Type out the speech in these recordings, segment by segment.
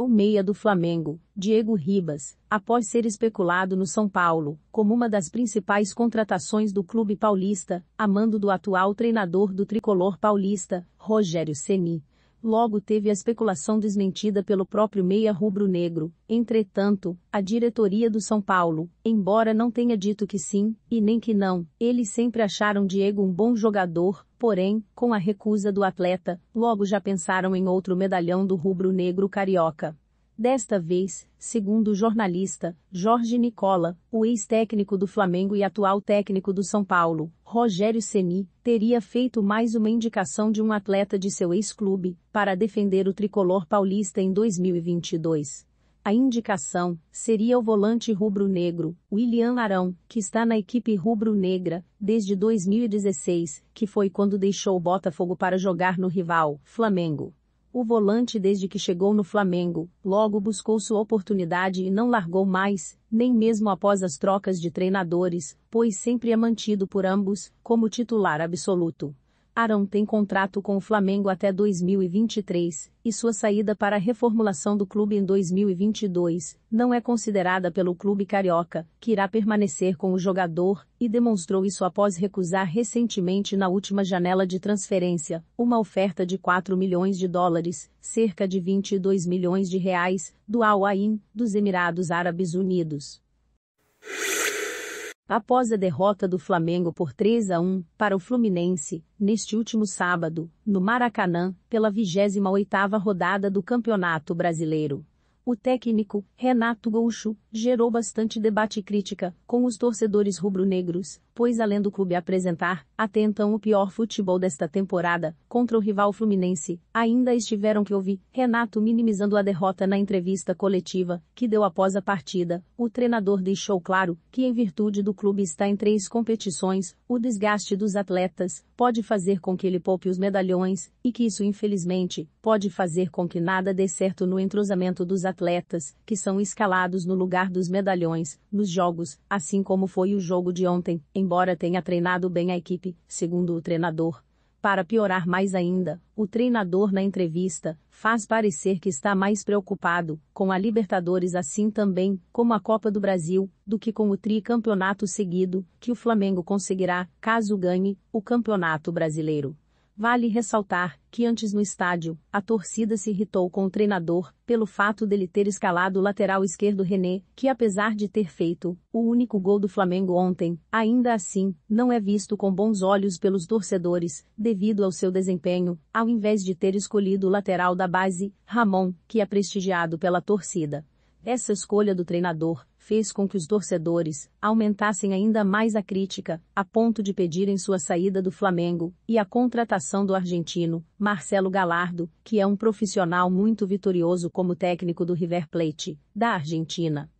O meia do Flamengo, Diego Ribas, após ser especulado no São Paulo, como uma das principais contratações do clube paulista, a mando do atual treinador do tricolor paulista, Rogério Ceni, Logo teve a especulação desmentida pelo próprio meia rubro-negro. Entretanto, a diretoria do São Paulo, embora não tenha dito que sim e nem que não, eles sempre acharam Diego um bom jogador, porém, com a recusa do atleta, logo já pensaram em outro medalhão do rubro-negro carioca. Desta vez, segundo o jornalista Jorge Nicola, o ex-técnico do Flamengo e atual técnico do São Paulo, Rogério Ceni, teria feito mais uma indicação de um atleta de seu ex-clube para defender o tricolor paulista em 2022. A indicação seria o volante rubro-negro, William Arão, que está na equipe rubro-negra desde 2016, que foi quando deixou o Botafogo para jogar no rival, Flamengo. O volante desde que chegou no Flamengo, logo buscou sua oportunidade e não largou mais, nem mesmo após as trocas de treinadores, pois sempre é mantido por ambos, como titular absoluto. Arão tem contrato com o Flamengo até 2023, e sua saída para a reformulação do clube em 2022 não é considerada pelo clube carioca, que irá permanecer com o jogador, e demonstrou isso após recusar recentemente na última janela de transferência uma oferta de 4 milhões de dólares, cerca de 22 milhões de reais, do Al Ain, dos Emirados Árabes Unidos. Após a derrota do Flamengo por 3 a 1 para o Fluminense, neste último sábado, no Maracanã, pela 28ª rodada do Campeonato Brasileiro, o técnico Renato Gaúcho gerou bastante debate e crítica com os torcedores rubro-negros, pois além do clube apresentar, até então o pior futebol desta temporada, contra o rival Fluminense, ainda estiveram que ouvir Renato minimizando a derrota na entrevista coletiva que deu após a partida. O treinador deixou claro que em virtude do clube estar em três competições, o desgaste dos atletas pode fazer com que ele poupe os medalhões e que isso infelizmente pode fazer com que nada dê certo no entrosamento dos atletas que são escalados no lugar lugar dos medalhões, nos jogos, assim como foi o jogo de ontem, embora tenha treinado bem a equipe, segundo o treinador. Para piorar mais ainda, o treinador na entrevista faz parecer que está mais preocupado com a Libertadores assim também, como a Copa do Brasil, do que com o tricampeonato seguido que o Flamengo conseguirá caso ganhe o Campeonato Brasileiro. Vale ressaltar que antes no estádio, a torcida se irritou com o treinador pelo fato dele ter escalado o lateral esquerdo René, que apesar de ter feito o único gol do Flamengo ontem, ainda assim não é visto com bons olhos pelos torcedores devido ao seu desempenho, ao invés de ter escolhido o lateral da base, Ramon, que é prestigiado pela torcida. Essa escolha do treinador fez com que os torcedores aumentassem ainda mais a crítica, a ponto de pedirem sua saída do Flamengo e a contratação do argentino, Marcelo Galardo, que é um profissional muito vitorioso como técnico do River Plate, da Argentina.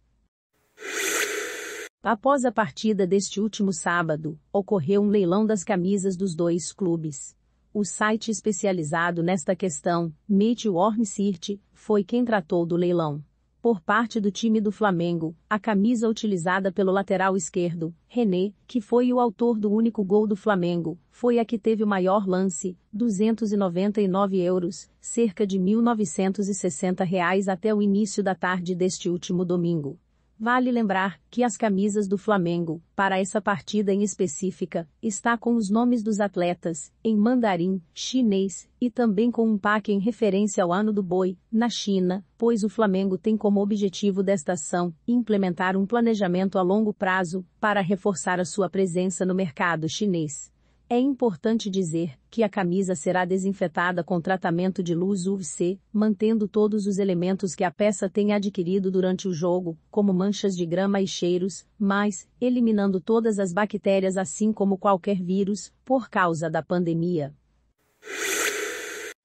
Após a partida deste último sábado, ocorreu um leilão das camisas dos dois clubes. O site especializado nesta questão, Meteor City, foi quem tratou do leilão por parte do time do Flamengo, a camisa utilizada pelo lateral esquerdo, René, que foi o autor do único gol do Flamengo, foi a que teve o maior lance, 299 euros, cerca de 1.960 reais até o início da tarde deste último domingo. Vale lembrar que as camisas do Flamengo, para essa partida em específica, está com os nomes dos atletas, em mandarim, chinês, e também com um pack em referência ao ano do boi, na China, pois o Flamengo tem como objetivo desta ação implementar um planejamento a longo prazo, para reforçar a sua presença no mercado chinês. É importante dizer que a camisa será desinfetada com tratamento de luz UVC, mantendo todos os elementos que a peça tenha adquirido durante o jogo, como manchas de grama e cheiros, mas eliminando todas as bactérias assim como qualquer vírus, por causa da pandemia.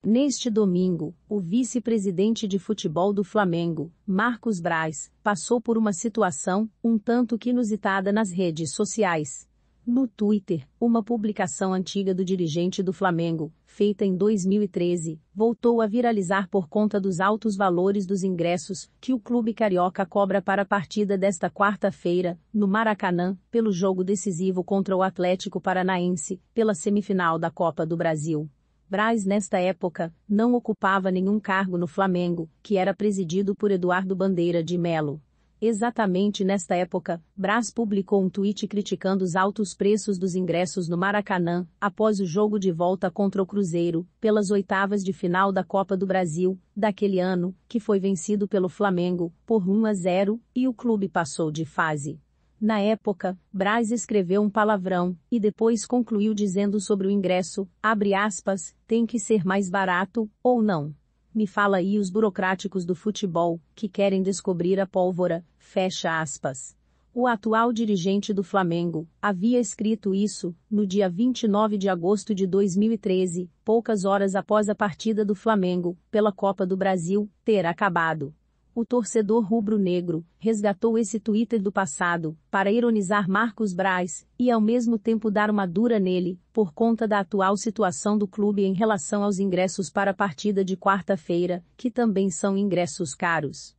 Neste domingo, o vice-presidente de futebol do Flamengo, Marcos Braz, passou por uma situação um tanto que inusitada nas redes sociais. No Twitter, uma publicação antiga do dirigente do Flamengo, feita em 2013, voltou a viralizar por conta dos altos valores dos ingressos que o clube carioca cobra para a partida desta quarta-feira, no Maracanã, pelo jogo decisivo contra o Atlético Paranaense, pela semifinal da Copa do Brasil. Braz, nesta época, não ocupava nenhum cargo no Flamengo, que era presidido por Eduardo Bandeira de Melo. Exatamente nesta época, Braz publicou um tweet criticando os altos preços dos ingressos no Maracanã, após o jogo de volta contra o Cruzeiro, pelas oitavas de final da Copa do Brasil, daquele ano, que foi vencido pelo Flamengo, por 1 a 0, e o clube passou de fase. Na época, Braz escreveu um palavrão, e depois concluiu dizendo sobre o ingresso, abre aspas, tem que ser mais barato, ou não. Me fala aí os burocráticos do futebol, que querem descobrir a pólvora, fecha aspas. O atual dirigente do Flamengo havia escrito isso no dia 29 de agosto de 2013, poucas horas após a partida do Flamengo pela Copa do Brasil ter acabado. O torcedor rubro-negro resgatou esse Twitter do passado para ironizar Marcos Braz e ao mesmo tempo dar uma dura nele por conta da atual situação do clube em relação aos ingressos para a partida de quarta-feira, que também são ingressos caros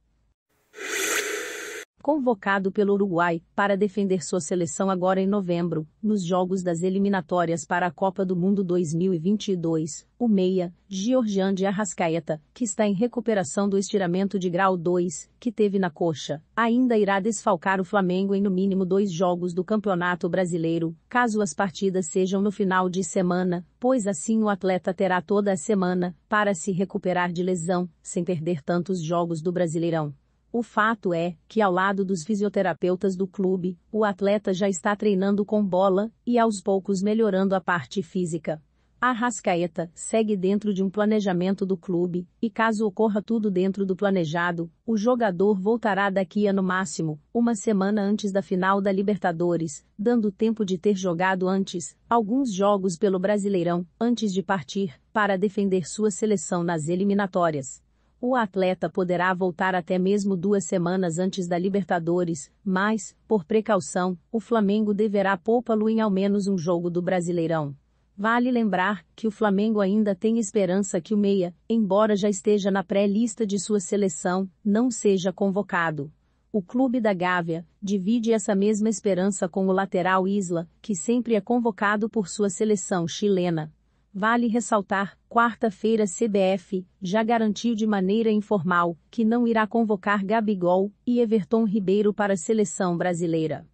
convocado pelo Uruguai para defender sua seleção agora em novembro, nos jogos das eliminatórias para a Copa do Mundo 2022. O meia, Georgian de Arrascaeta, que está em recuperação do estiramento de grau 2, que teve na coxa, ainda irá desfalcar o Flamengo em no mínimo dois jogos do Campeonato Brasileiro, caso as partidas sejam no final de semana, pois assim o atleta terá toda a semana para se recuperar de lesão, sem perder tantos jogos do Brasileirão. O fato é que, ao lado dos fisioterapeutas do clube, o atleta já está treinando com bola e aos poucos melhorando a parte física. A Rascaeta segue dentro de um planejamento do clube, e caso ocorra tudo dentro do planejado, o jogador voltará daqui a no máximo uma semana antes da final da Libertadores, dando tempo de ter jogado antes alguns jogos pelo Brasileirão, antes de partir para defender sua seleção nas eliminatórias. O atleta poderá voltar até mesmo duas semanas antes da Libertadores, mas, por precaução, o Flamengo deverá poupá-lo em ao menos um jogo do Brasileirão. Vale lembrar que o Flamengo ainda tem esperança que o Meia, embora já esteja na pré-lista de sua seleção, não seja convocado. O clube da Gávea divide essa mesma esperança com o lateral Isla, que sempre é convocado por sua seleção chilena. Vale ressaltar, quarta-feira CBF já garantiu de maneira informal que não irá convocar Gabigol e Everton Ribeiro para a seleção brasileira.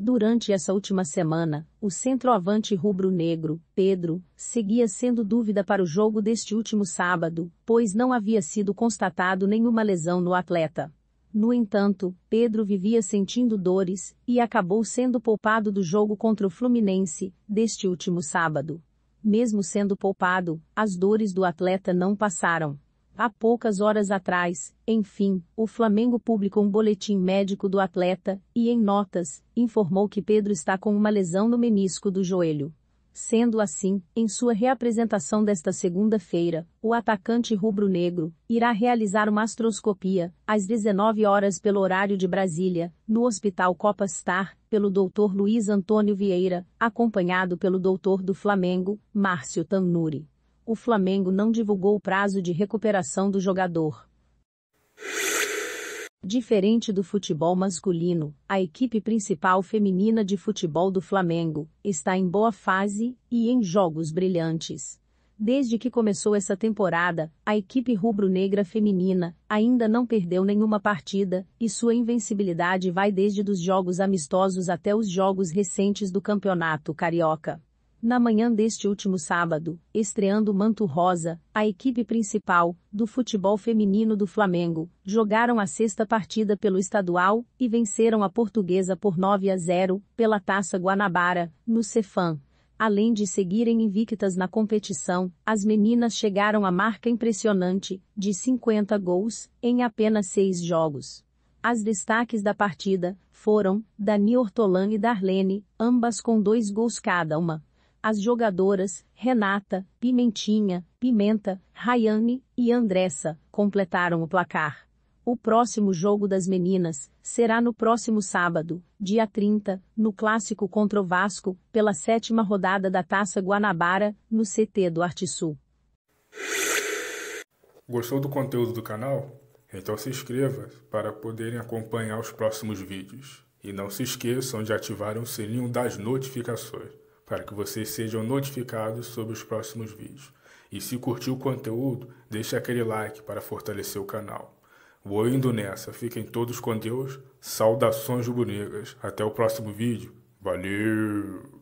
Durante essa última semana, o centroavante rubro-negro, Pedro, seguia sendo dúvida para o jogo deste último sábado, pois não havia sido constatado nenhuma lesão no atleta. No entanto, Pedro vivia sentindo dores e acabou sendo poupado do jogo contra o Fluminense, deste último sábado. Mesmo sendo poupado, as dores do atleta não passaram. Há poucas horas atrás, enfim, o Flamengo publicou um boletim médico do atleta e, em notas, informou que Pedro está com uma lesão no menisco do joelho. Sendo assim, em sua reapresentação desta segunda-feira, o atacante rubro-negro irá realizar uma astroscopia, às 19 horas pelo horário de Brasília, no Hospital Copa Star, pelo Dr. Luiz Antônio Vieira, acompanhado pelo doutor do Flamengo, Márcio Tannuri. O Flamengo não divulgou o prazo de recuperação do jogador. Diferente do futebol masculino, a equipe principal feminina de futebol do Flamengo está em boa fase e em jogos brilhantes. Desde que começou essa temporada, a equipe rubro-negra feminina ainda não perdeu nenhuma partida e sua invencibilidade vai desde os jogos amistosos até os jogos recentes do Campeonato Carioca. Na manhã deste último sábado, estreando o manto rosa, a equipe principal, do futebol feminino do Flamengo, jogaram a sexta partida pelo estadual e venceram a portuguesa por 9 a 0, pela Taça Guanabara, no Cefam. Além de seguirem invictas na competição, as meninas chegaram à marca impressionante, de 50 gols, em apenas seis jogos. As destaques da partida foram Dani Ortolani e Darlene, ambas com dois gols cada uma as jogadoras, Renata, Pimentinha, Pimenta, Rayane e Andressa, completaram o placar. O próximo jogo das meninas será no próximo sábado, dia 30, no clássico contra o Vasco, pela sétima rodada da Taça Guanabara, no CT do Sul. Gostou do conteúdo do canal? Então se inscreva para poderem acompanhar os próximos vídeos. E não se esqueçam de ativar o sininho das notificações para que vocês sejam notificados sobre os próximos vídeos. E se curtiu o conteúdo, deixe aquele like para fortalecer o canal. Vou indo nessa, fiquem todos com Deus, saudações rubro-negras, até o próximo vídeo, valeu!